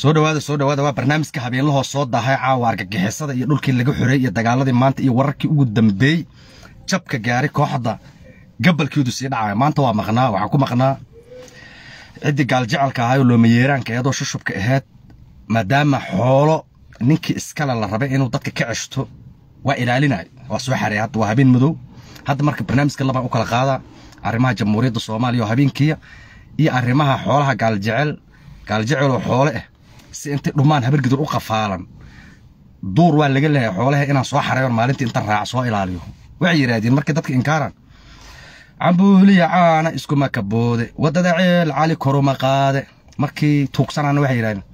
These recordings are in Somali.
soo dhawaada soo dhawaada waa barnaamijka habeenlahoo soo dahay caawa argagixisada iyo dhulkii laga xoreey iyo dagaaladii maanta iyo wararkii ugu dambeey jabka gaaray kooxda gabalkeedu sii dhacaya maanta waa maqnaa waxaan ku maqnaa ciddii gaaljecalka ahaayoo loomayeeraanka eedoo shushubka ahayd maadaama xoolo ninkii iskale la rabay inuu dadka ka ceshto waa ilaalinayo waa soo xaray hadda waa habeen madow hadda marka barnaamijka labaan u kala qaadaa arrimaha jamhuuriyadda soomaaliya oo habeenkiiya iyo arrimaha xoolaha gaaljecel gaaljecel oo xoole ah si intay dhumaan habargidur u qafaalan duur waa laga leeyahay xoolaha inaan soo xareeyon maalintii inta raac soo ilaaliyo waxay yidhaahdeen markay dadka inkaaran cambuuliya caana iskuma ka boode waddada ceel cali koruma qaade markii tuugsanaana waxay yidhahdeen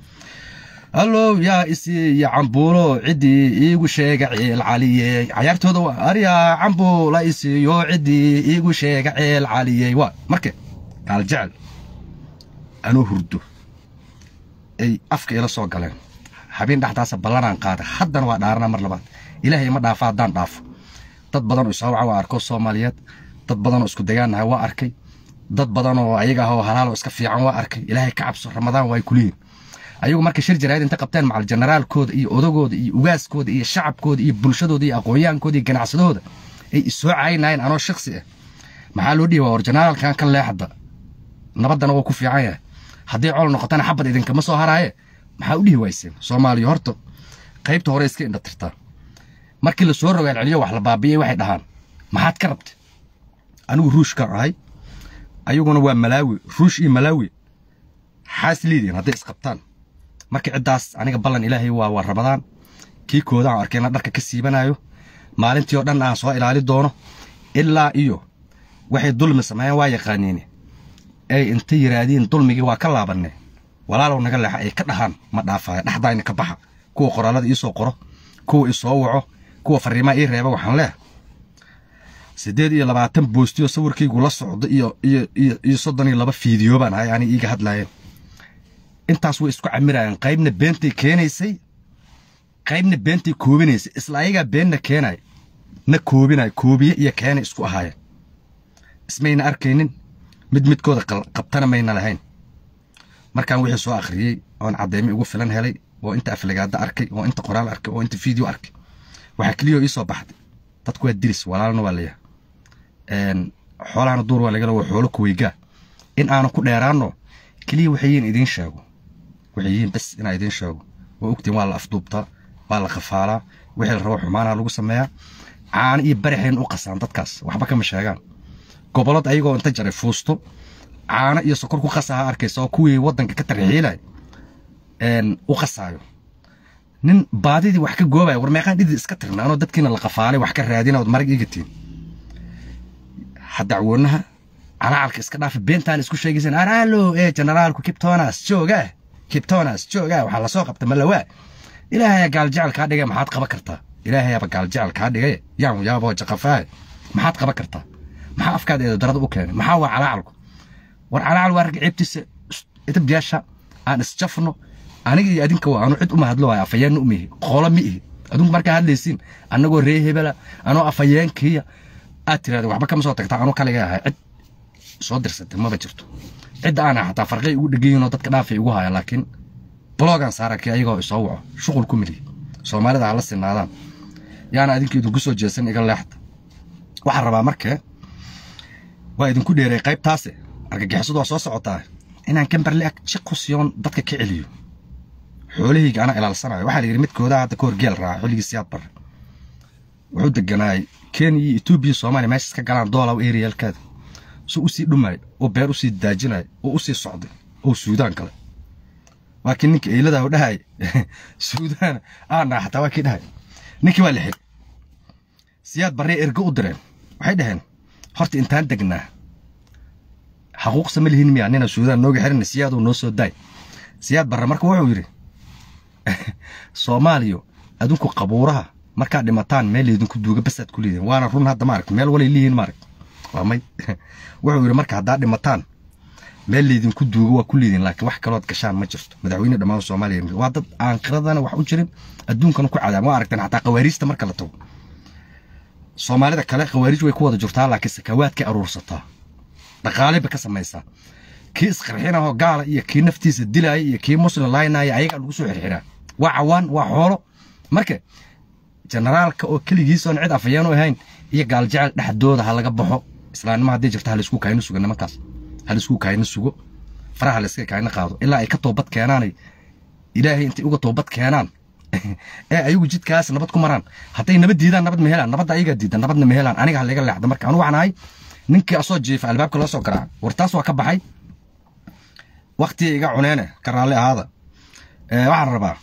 allow yaa isii iyo cambuulo ciddii iigu sheega ceel caliyey cayaartooda aryaa cambuula isiiyo ciddii iigu sheega ceel caliyey waa marka gaaljecel anuu hurdo ay afka ila soo galeen habeen dhexdaasa ballanaan qaaday haddana waa dhaaranaa mar labaad ilaahay ma dhaafa haddaan dhaafo dad badan isawca waa arko soomaaliyeed dad badanoo isku dayaannaha waa arkay dad badanoo ayaga ahoo halaalo iska fiican waa arkay ilaahay ka cabso ramadaan waa ay ayagu marka shir jaraayad inta qabteen macal generaalkooda iyo odagooda iyo ugaaskooda iyo shacabkooda iyo bulshadooda iyo aqoon iyo ganacsadahooda ay isoo caynayeen anoo shaksi ah maxaa loo dhihi waa war generaalkan ka leexda nabaddana waa ku fiican yahay haddii col noqotana xabad idinkama soo haraaye maxaa u dhihi wayseen soomaaliya horta qaybta hore iska indhatirtaa markii lasoo soo rogo wax la baabiyey waxay dhahaan maxaad ka rabta anigu ruushkan ahay ayaguna waa malaawi ruush iyo malaawi xaas liidin hadday isqabtaan marka ciddaas aniga ballan ilaahay waa waa ramadaan kii koodaan arkayna dharka ka siibanayo maalintii oo dhan aan soo ilaali doono ilaa iyo waxay dulmi sameeyeen waa yaqaaniine ay intay yiraahdeen dulmigii waa ka laabanne walaalow naga leexa ay ka dhahaan ma dhaafaya dhexdayna ka baxa kuwa qoraalada iisoo qoro kuwa isoo waco kuwa fariimaa ii reeba waxaan leeha sideed iyo labaatan boostiyoo sawirkaygu la socdo iyo iyo iyo iyo soddon iyo laba fiidiyo baan ahay aanay iiga hadlaayeen intaas way isku camirayaan qaybna beentay keenaysay qaybna beentay koobinaysay isla ayagaa beenna keenay na koobinay koobiye iyo keena isku ahaayeen ismayna arkaynin mid midkooda qabtana mayna lahayn markaan wixii soo akhriyey oon cadeymo ugu filan helay oo inta afligaada arkay oo inta qoraal arkay oo inta video arkay waxaa keliyo iisoo baxday dadku waa diris walaalna waa layaha xoolahana duur waa lagala waa xoolo kuweygaa in aanu ku dheeraano keliya waxayiin idiin sheego waxayiin bas inaa idiin sheego waa ogtiin waa la afduubtaa waa la khafaalaa wixii la rabo xumaanaha lagu sameeyaa caano iyo barexeen u qasaan dadkaas waxba kama sheegaan gobolada ayagoo inta jaray fuusto caano iyo sokor ku khasaha arkaysa oo kuwii waddanka ka tarxiilay u khasaayo nin baadidii wax ka goobaya war meeqaan dhidid iska tirnaanoo dadkiina la qafaalay wax ka raadina ood marag igatiin hadacwoonaha canacarka iska dhaafa beentaan isku sheegayseen araalo ee eh, generaalku kibtonas joogaa kibtonas joogaa waxaa lasoo qabta malawaa ilaahaya gaaljecel kaa dhigay maxaad qaba kartaa ilaahayaba gaaljecel kaa dhigay yaanu jaqafaa maxaad qaban kartaa maxaa afkaada eedo darada u keenay maxaa waa calaacalku war calaacal waa ragceebtiisa itabyaasha aan isjafno aniga iyo adinka waa anu cid uma hadlo waayo afayeenna uma ihi qolo ma ihi adunku markaa hadlaysiin annagoo ree hebela anoo afayeenkiiya aad tirahdeen waxba kama soo tagtaa anoo kaliga ahay cid soo dirsatay maba jirto cidda aana xataa farqay igu dhegayiinoo dadka dhaafay igu haya laakiin blogan saarakii ayagoo isoo waco shuqul ku miliy soomaalida hala sinaadaan yaana adinka idinku jeesan iga leexda waxaan rabaa markee waa idinku dheeray qaybtaase argagixisadu waa soo socotaa inaan kambarle ag jiqusyoon dadka ka celiyo xoolahayga ana ilaalsanayo waxaa la yidhi midkoodaa hadda ka horgeel raaca xulligii siyaadbar wuxuu deganaay kenya iyo etoobiya soomaaliya meeshaas ka galaan doolaw eriyalkaada suu usii dhumay oo beer u sii daajinay oo u sii socday oo suudaan gale waa kii ninka eylada u dhahay suudaan aa naaxataa waa kii dhahay ninkii waa la xil siyaad barree ergo u direen waxay dhaheen horta intaan degnaa xaquuqsama lihin miya nina suudaan nooga xiran siyaaduu noo soo daay siyaad barre marka wuxuu yidhi soomaaliyo adinku qabuuraha markaad dhimataan meel laydinku duuga basaad ku leedihin waana run hadda maaragt meel walay lihiin maaragt waa may wuxuu yidhi marka haddaa dhimataan meel laydinku duuga waa ku leedihin laakiin wax kalood gashaan ma jirto madaxweyne dhammaan soomaaliya waa dad aankiradana wax u jirin adduunkana ku cadaab waa aragteen xataa qawaariista marka la tago soomaalida kale khawaarij way ku wada jirtaa laakiin sakawaad ka aruursataa dhaqaale ba ka samaysaa kii isqarxinahoo gaala iyo kii naftiisa dilaaya iyo kii muslim laynaaya ayagaa lagu soo xirxiraa waa cawaan waa xoolo marka jenaraalka oo keligiisoon cid afayeen u ahayn iyo gaaljecel dhexdooda ha laga baxo islaanimo haddii jirta halaisku kaayna sugo nimankaas halaisku kaayna sugo faraha layska kaayna qaado ilaa ay ka toobad keenaan ilaahay intay uga toobad keenaan ee eh, ayagu jidkaas nabad ku maraan hadday nabad diidaan nabad ma helaan nabadda ayagaa diida nabadna ma helaan aniga ha laga leexda marka anu waxaan ninkii asoo jiifa albaabka loo soo garaa war taas waa ka baxay waktiga iga cuneene karaalli ahaada eh, waxaan rabaa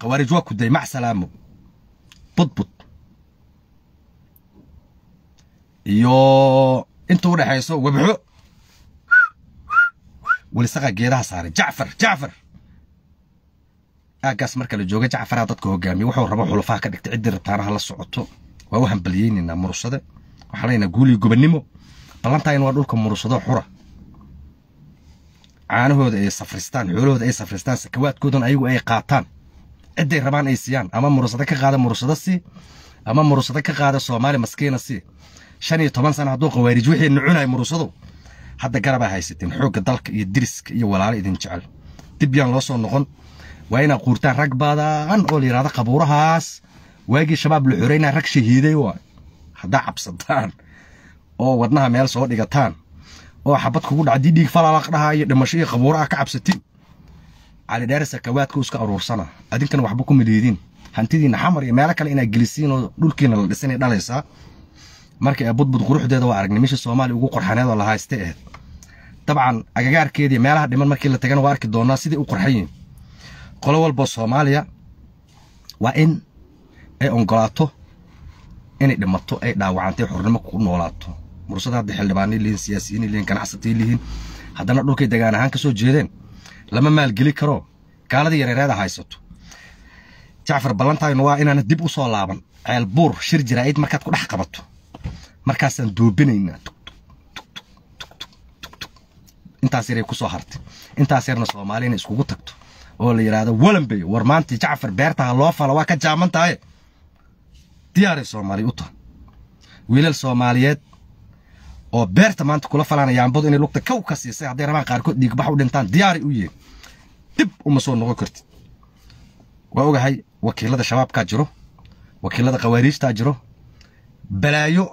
khawaarij waa ku day mac salaamo budbud iyo inta u dhexayso wabxo welisaqa geedaha saaray jacfar jacfar aagaas marka la jooga jacfaraha dadka hogaamiya wuxuu rabo xulafaha ka dhigta ciddii rabtaanaha la socoto waa u hambaliyeynaynaa murushada waxaa leenaha guuliyo gobannimo ballantaayna waa dhulka murushado xura caanahooda ay safristaan xoolahooda ay safristaan sakawaadkoodan ayagu ay qaataan cidday rabaan ay siiyaan ama murushado ka qaada murushado sii ama murushado ka qaada soomaali maskiina sii shan iyo toban sana hadduu khawaarij wixii nucunay murushado hadda garabaa haysateen xoogga dalka iyo diriska iyo walaalo idin jecel dib yaan loo soo noqon waa inaad quurtaan rag badan oo layidhahdo qabuurahaas waagii shabaab la xoreynaa rag shahiiday waay haddaa cabsataan oo wadnaha meel soo dhigataan oo xabad kugu dhaca didhiig falaalaaq dhahaa iyo dhimasho iyo qabuuro ka cabsatin cali dheere sakawaadku iska aruursana adinkana waxba ku midhiidin hantidiinna xamar iyo meelo kale inaad gelisiin oo dhulkiina la dhisanay dhalaysaa marka ee budbud quruxdeeda waa aragnay meeshii soomaaliya ugu qorxaneed oo lahaystay ahayd dabcan agagaarkeediiyo meelaha dhiman markii la tagana waa arki doonaa siday u qorxan yihin qolo walboo soomaaliya waa in ay ongolaato inay dhimato ay dhaawacantay xornimo ku noolaato mursada hadda xildhibaanay lihiin siyaasiyiinay lihiin ganacsatay lihiin haddana dhulkay degaan ahaan ka soo jeedeen lama maalgeli karo gaaladii yareereeda haysato jacfar ballantaaynu waa inaana dib u soo laaban ceelbuur shir jaraa'id markaad ku dhex qabato markaasaan duubinaynaa intaas yaray ku soo hartay intaas yarna soomaaliya inay iskugu tagto oo la yidhaahdo walanbey war maantii jacfar beertaha loo fala waa ka jaaman tahay diyaaray soomaaliya u tahay wiilal soomaaliyeed oo beerta maanta kula falanaya ambadu inay lugta kow ka siisay hadday rabaan qaarkood dhiigbax u dhintaan diyaaray u yihiin dib uma soo noqon kartid waa ogahay wakiilada shabaabkaa jiro wakiilada khawaariijtaa jiro balaayo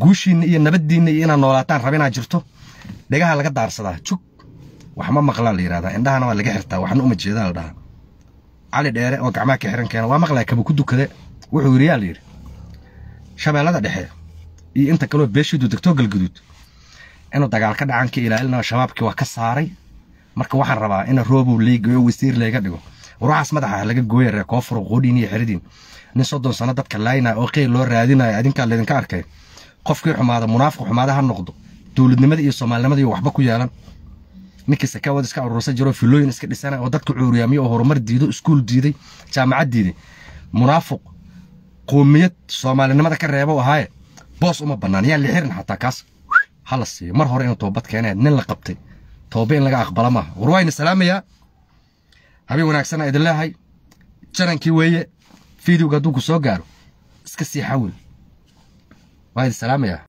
guushiinna iyo nabaddiinna iyo inaad noolaataan rabinaa jirto dhegaha laga daarsadaa jug waxma maqlaa la yidhahdaa indhahana waa laga xirtaa waxna uma jeedaa la dhahaa cali dheere oo gacmaha ka xiran keena waa maqlaa kaba ku dukade wuxuu yidhi yaa la yidhi shabeellada dhexe iyo inta kaleo beeshiidu degtoo galguduud inuu dagaal ka dhacan ka shabaabkii waa ka saaray marka waxaan rabaa ina roobow laygeyo wasiir layga dhigo waruuxaas madaxa laga gooya ree koofuro iyo xiridiin nin soddon sanno dadka laynaya oo qeyl loo raadinaya adinkaa laydinka arkay qofkii xumaada munaafiq xumaada ha noqdo dowladnimada iyo soomaalinimada iyo waxba ku yeelan ninkii sakawad iska aruursan jiro filooyin iska dhisana oo dadka cuuriya oo horumar diido iskuul diiday jaamacad diiday munaafuq qoomiyad soomaalinimada ka reebo ahaaye boos uma bannaan yaa xirin xataa kaas hala siiyo mar hore inuu toobad keenaya nin la qabtay tooba in laga aqbala maaha war waa ina salaamayaa habeen wanaagsana idin leehay jarankii weeye fideoga hadduu ku soo gaaro iska sii xawil waa idin salaamayaa